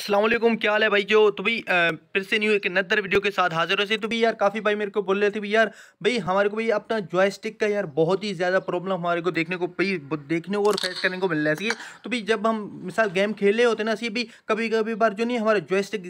असलम क्या हाल है भाई जो तो भाई फिर से न्यू एक नदर वीडियो के साथ हाजिर हो से तो भाई यार काफ़ी भाई मेरे को बोल रहे थे भाई यार भाई हमारे को भाई अपना जॉयस्टिक का यार बहुत ही ज़्यादा प्रॉब्लम हमारे को देखने को भाई देखने को और फेस करने को मिल रहा है तो भाई जब हम मिसाल गेम खेले होते ना सी भी कभी कभी बार जो नहीं हमारे जॉयस्टिक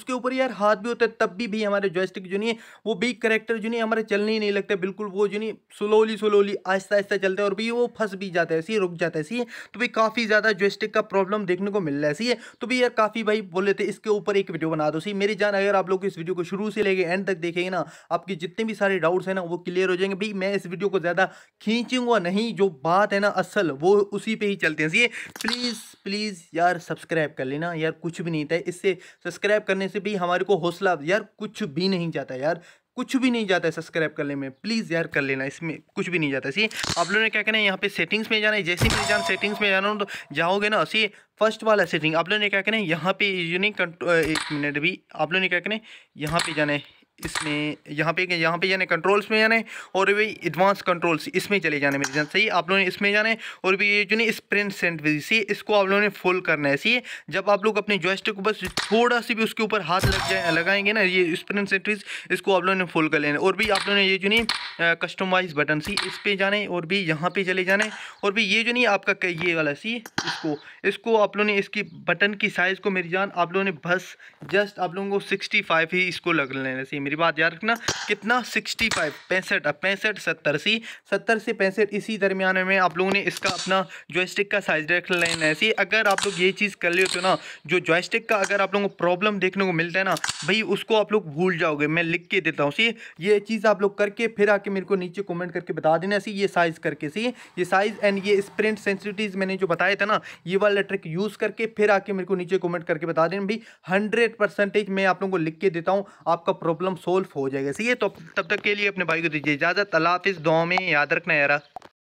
उसके ऊपर यार हाथ भी होता है तब भी भाई हमारे जॉयस्टिक जो नहीं है वो भी करेक्टर जो नहीं हमारे चलने ही नहीं लगते बिल्कुल वो जो नहीं स्लोली स्लोली आहिस्ता आहिस्ता चलते और भाई वो फंस भी जाता है ऐसी रुक जाता है ऐसी तो भाई काफ़ी ज़्यादा जॉयस्टिक का प्रॉब्लम देखने को मिल रहा है ऐसी तो भाई यार काफ़ी भाई बोले थे इसके ऊपर एक वीडियो बना दो सही मेरी जान अगर आप लोग इस वीडियो को शुरू से लेके एंड तक देखेंगे ना आपके जितने भी सारे डाउट्स हैं ना वो क्लियर हो जाएंगे भाई मैं इस वीडियो को ज़्यादा खींचूंगा नहीं जो बात है ना असल वो उसी पर ही चलते हैं सही प्लीज़ प्लीज़ यार सब्सक्राइब कर लेना यार कुछ भी नहीं था इससे सब्सक्राइब करने से भी हमारे को हौसला यार कुछ भी नहीं जाता यार कुछ भी नहीं जाता है सब्सक्राइब करने में प्लीज़ यार कर लेना इसमें कुछ भी नहीं जाता सी आप लोगों ने क्या करना है यहाँ पे सेटिंग्स में जाना है जैसे मेरे जान सेटिंग्स में जाना हो तो जाओगे ना सी फर्स्ट वाला सेटिंग आप लोगों ने क्या करना है यहाँ पे यूनिक एक मिनट भी आप लोगों ने क्या करना है यहाँ पे जाना है इसमें यहाँ पे यहाँ पे जाने कंट्रोल्स में जाने और भी एडवांस कंट्रोल्स इसमें चले जाने मेरे जान सही आप लोगों ने इसमें जाने और भी ये जो ना स्प्रिंट सेंट विधि सी इसको आप लोगों ने फुल करना है सी जब आप लोग अपने जॉयस्टिक को बस थोड़ा सी भी उसके ऊपर हाथ लग जाए लगाएंगे ना ये स्प्रिंट सेंट इसको आप लोगों ने फुल कर लेना और भी आप लोगों ने ये जो नहीं कस्टमाइज बटन सी इस पर जाने और भी यहाँ पर चले जाने और भी ये जो नहीं आपका ये वाला सी इसको इसको आप लोगों ने इसकी बटन की साइज़ को मेरी जान आप लोगों ने बस जस्ट आप लोगों को सिक्सटी ही इसको लग लेना सी मेरी बात याद रखना कितना सिक्सटी फाइव पैंसठ पैंसठ सत्तर सी सत्तर से पैंसठ इसी दरमियान में आप लोगों ने इसका अपना जॉयस्टिक का साइज रख लेना ऐसी अगर आप लोग ये चीज़ कर लेते हो तो ना जो जॉयस्टिक का अगर आप लोगों को प्रॉब्लम देखने को मिलता है ना भाई उसको आप लोग भूल जाओगे मैं लिख के देता हूँ सी ये चीज़ आप लोग करके फिर आके मेरे को नीचे कॉमेंट करके बता देना सी ये साइज़ करके सी ये साइज़ एंड ये स्प्रिंट सेंसिटीज मैंने जो बताया था ना ये वाला ट्रिक यूज़ करके फिर आके मेरे को नीचे कॉमेंट करके बता देना भाई हंड्रेड परसेंटेज मैं आप लोगों को लिख के देता हूँ आपका प्रॉब्लम प्रॉब्लम सोल्व हो जाएगा सही है तो तब तक के लिए अपने भाई को दीजिए इजाज़त अल्लाह हाफिज़ दो में याद रखना यार